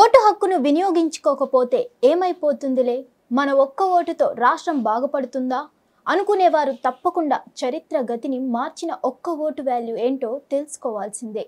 vote హక్కును వినియోగించుకోకపోతే ఏమైపోతుందిలే మన ఒక్క ఓటుతో రాష్ట్రం బాగుపడుతుందా అనుకునేవారు తప్పకుండా చరిత్ర గతిని మార్చిన ఒక్క ఓటు వాల్యూ ఏంటో తెలుసుకోవాల్సిందే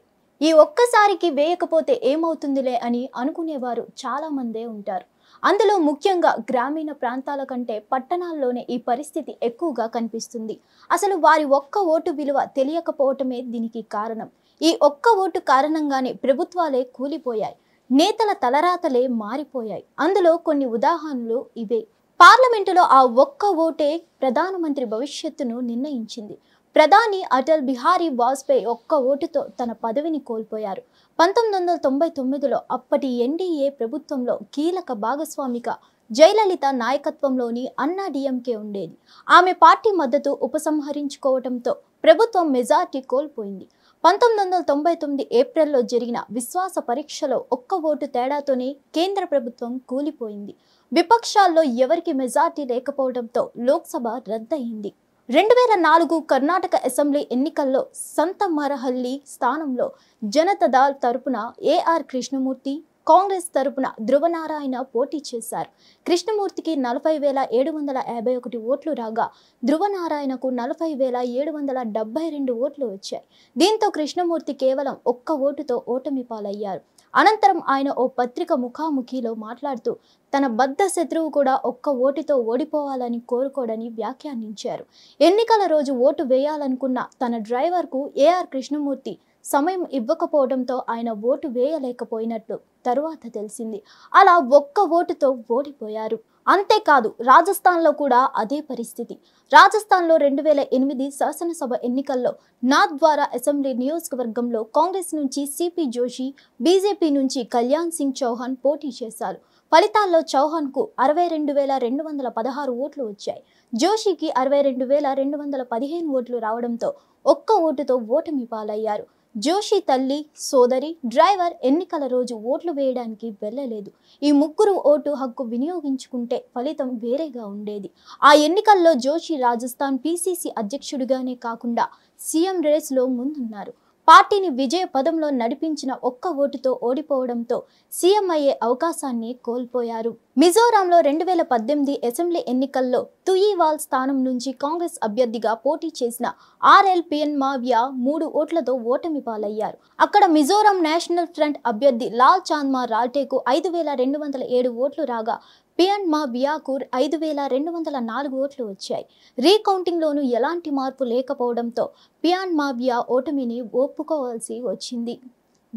ఈ ఒక్కసారికి వేయకపోతే ఏమవుతుందిలే అని అనుకునేవారు చాలామందే ఉంటారు అందులో ముఖ్యంగా గ్రామీణ ప్రాంతాల కంటే పట్టణాల్లోనే ఈ పరిస్థితి ఎక్కువగా కనిపిస్తుంది అసలు వారి ఒక్క ఓటు విలువ తెలియకపోవటమే దీనికి కారణం ఈ ఒక్క ఓటు కారణంగానే ప్రభుత్వాలే కూలిపోయాయి నేతల తలరాతలే మారిపోయాయి అందులో కొన్ని ఉదాహరణలు ఇవే పార్లమెంటులో ఆ ఒక్క ఓటే ప్రధానమంత్రి భవిష్యత్తును నిర్ణయించింది ప్రధాని అటల్ బిహారీ వాజ్పేయి ఒక్క ఓటుతో తన పదవిని కోల్పోయారు పంతొమ్మిది వందల తొంభై తొమ్మిదిలో అప్పటి ఎన్డీఏ ప్రభుత్వంలో కీలక భాగస్వామిక జయలలిత నాయకత్వంలోని అన్నా డిఎంకే ఉండేది ఆమె పార్టీ మద్దతు ఉపసంహరించుకోవడంతో ప్రభుత్వం మెజార్టీ కోల్పోయింది పంతొమ్మిది వందల తొంభై తొమ్మిది ఏప్రిల్లో జరిగిన విశ్వాస పరీక్షలో ఒక్క ఓటు తేడాతోనే కేంద్ర ప్రభుత్వం కూలిపోయింది విపక్షాల్లో ఎవరికి మెజార్టీ లేకపోవడంతో లోక్సభ రద్దయింది రెండు వేల నాలుగు కర్ణాటక అసెంబ్లీ ఎన్నికల్లో సంత మరహల్లి స్థానంలో జనతదాల్ తరపున ఏఆర్ కృష్ణమూర్తి కాంగ్రెస్ తరపున ధ్రువనారాయణ పోటీ చేశారు కృష్ణమూర్తికి నలభై వేల ఏడు వందల యాభై ఒకటి ఓట్లు రాగా ధ్రువనారాయణకు నలభై వేల ఏడు వందల డెబ్బై రెండు ఓట్లు వచ్చాయి దీంతో కృష్ణమూర్తి కేవలం ఒక్క ఓటుతో ఓటమి పాలయ్యారు అనంతరం ఆయన ఓ పత్రిక ముఖాముఖిలో మాట్లాడుతూ తన బద్ద శత్రువు కూడా ఒక్క ఓటుతో ఓడిపోవాలని కోరుకోడని వ్యాఖ్యానించారు ఎన్నికల రోజు ఓటు వేయాలనుకున్న తన డ్రైవర్కు ఏఆర్ కృష్ణమూర్తి సమయం ఇవ్వకపోవడంతో ఆయన ఓటు వేయలేకపోయినట్లు తరువాత తెలిసింది అలా ఒక్క ఓటుతో ఓడిపోయారు అంతేకాదు రాజస్థాన్లో కూడా అదే పరిస్థితి రాజస్థాన్లో రెండు వేల ఎనిమిది శాసనసభ ఎన్నికల్లో నాథ్ ద్వారా అసెంబ్లీ నియోజకవర్గంలో కాంగ్రెస్ నుంచి సిపి జోషి బీజేపీ నుంచి కళ్యాణ్ సింగ్ చౌహాన్ పోటీ చేశారు ఫలితాల్లో చౌహాన్కు అరవై రెండు వేల రెండు వందల పదహారు ఓట్లు వచ్చాయి జోషికి అరవై రెండు వేల రెండు వందల పదిహేను ఓట్లు రావడంతో ఒక్క ఓటుతో ఓటమి పాలయ్యారు జోషి తల్లి సోదరి డ్రైవర్ ఎన్నికల రోజు ఓట్లు వేయడానికి వెళ్ళలేదు ఈ ముగ్గురు ఓటు హక్కు వినియోగించుకుంటే ఫలితం వేరేగా ఉండేది ఆ ఎన్నికల్లో జోషి రాజస్థాన్ పీసీసీ అధ్యక్షుడిగానే కాకుండా సీఎం రేస్లో ముందున్నారు పార్టీని విజయ పదంలో నడిపించిన ఒక్క ఓటుతో ఓడిపోవడంతో సీఎం అయ్యే అవకాశాన్ని కోల్పోయారు మిజోరాంలో రెండు వేల పద్దెనిమిది అసెంబ్లీ ఎన్నికల్లో తుయివాల్ స్థానం నుంచి కాంగ్రెస్ అభ్యర్థిగా పోటీ చేసిన ఆర్ఎల్పిఎన్ మావియా మూడు ఓట్లతో ఓటమి పాలయ్యారు అక్కడ మిజోరాం నేషనల్ ఫ్రంట్ అభ్యర్థి లాల్ చాంద్మా రాల్టేకు ఐదు వేల రెండు వందల ఏడు ఓట్లు రాగా పియన్ మా బియాకూర్ ఐదు వేల రెండు వందల నాలుగు ఓట్లు వచ్చాయి రీకౌంటింగ్లోనూ ఎలాంటి మార్పు లేకపోవడంతో పియాన్ మా బియా ఓటమిని ఒప్పుకోవాల్సి వచ్చింది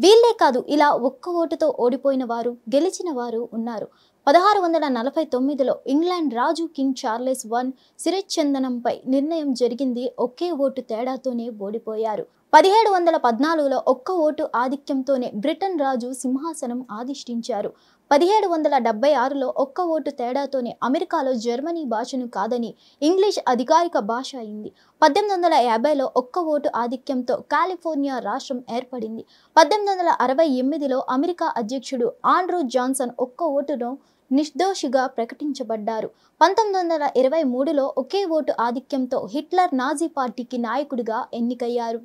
వీళ్లే కాదు ఇలా ఒక్క ఓటుతో ఓడిపోయిన వారు గెలిచిన వారు ఉన్నారు పదహారు వందల నలభై తొమ్మిదిలో ఇంగ్లాండ్ రాజు కింగ్ చార్లెస్ వన్ సిరచ్చందనంపై నిర్ణయం జరిగింది ఒకే ఓటు తేడాతోనే ఓడిపోయారు పదిహేడు వందల పద్నాలుగులో ఒక్క ఓటు ఆధిక్యంతోనే బ్రిటన్ రాజు సింహాసనం ఆదిష్టించారు పదిహేడు వందల డెబ్బై ఆరులో ఒక్క ఓటు తేడాతోనే అమెరికాలో జర్మనీ భాషను కాదని ఇంగ్లీష్ అధికారిక భాష అయింది పద్దెనిమిది వందల యాభైలో ఒక్క ఓటు ఆధిక్యంతో కాలిఫోర్నియా రాష్ట్రం ఏర్పడింది పద్దెనిమిది వందల అరవై ఎనిమిదిలో అమెరికా అధ్యక్షుడు ఆండ్రూ జాన్సన్ ఒక్క ఓటును నిర్దోషిగా ప్రకటించబడ్డారు పంతొమ్మిది వందల ఇరవై మూడులో ఒకే ఓటు ఆధిక్యంతో హిట్లర్ నాజీ పార్టీకి నాయకుడిగా ఎన్నికయ్యారు